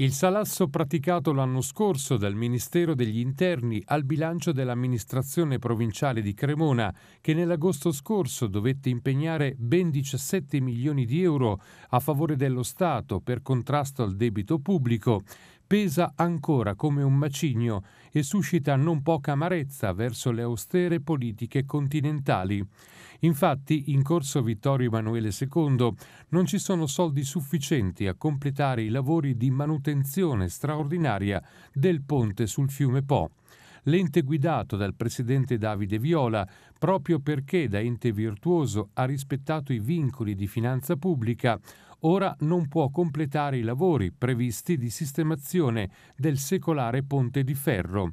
Il salasso praticato l'anno scorso dal Ministero degli Interni al bilancio dell'amministrazione provinciale di Cremona, che nell'agosto scorso dovette impegnare ben 17 milioni di euro a favore dello Stato per contrasto al debito pubblico, pesa ancora come un macigno e suscita non poca amarezza verso le austere politiche continentali. Infatti, in corso Vittorio Emanuele II non ci sono soldi sufficienti a completare i lavori di manutenzione straordinaria del ponte sul fiume Po l'ente guidato dal presidente Davide Viola, proprio perché da ente virtuoso ha rispettato i vincoli di finanza pubblica, ora non può completare i lavori previsti di sistemazione del secolare ponte di ferro.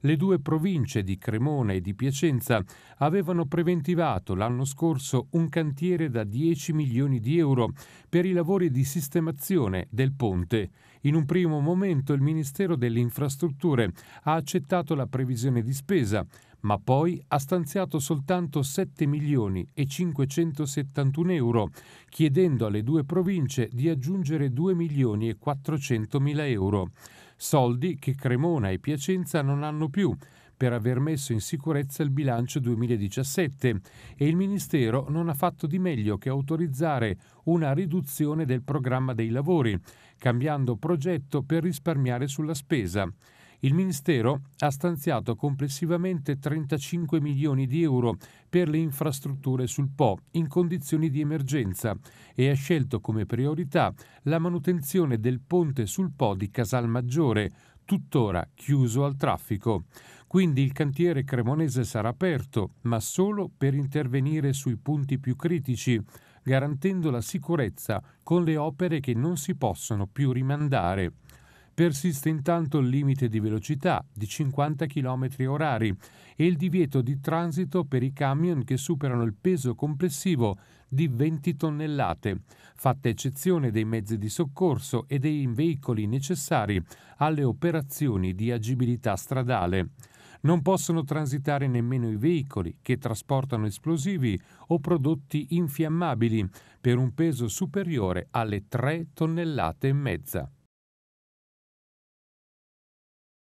Le due province di Cremona e di Piacenza avevano preventivato l'anno scorso un cantiere da 10 milioni di euro per i lavori di sistemazione del ponte. In un primo momento il Ministero delle Infrastrutture ha accettato la previsione di spesa, ma poi ha stanziato soltanto 7 milioni e 571 euro, chiedendo alle due province di aggiungere 2 milioni e 400 mila euro, soldi che Cremona e Piacenza non hanno più per aver messo in sicurezza il bilancio 2017 e il Ministero non ha fatto di meglio che autorizzare una riduzione del programma dei lavori, cambiando progetto per risparmiare sulla spesa. Il Ministero ha stanziato complessivamente 35 milioni di euro per le infrastrutture sul Po in condizioni di emergenza e ha scelto come priorità la manutenzione del ponte sul Po di Casalmaggiore, tuttora chiuso al traffico. Quindi il cantiere cremonese sarà aperto, ma solo per intervenire sui punti più critici, garantendo la sicurezza con le opere che non si possono più rimandare. Persiste intanto il limite di velocità di 50 km h e il divieto di transito per i camion che superano il peso complessivo di 20 tonnellate, fatta eccezione dei mezzi di soccorso e dei veicoli necessari alle operazioni di agibilità stradale. Non possono transitare nemmeno i veicoli che trasportano esplosivi o prodotti infiammabili per un peso superiore alle 3 tonnellate e mezza.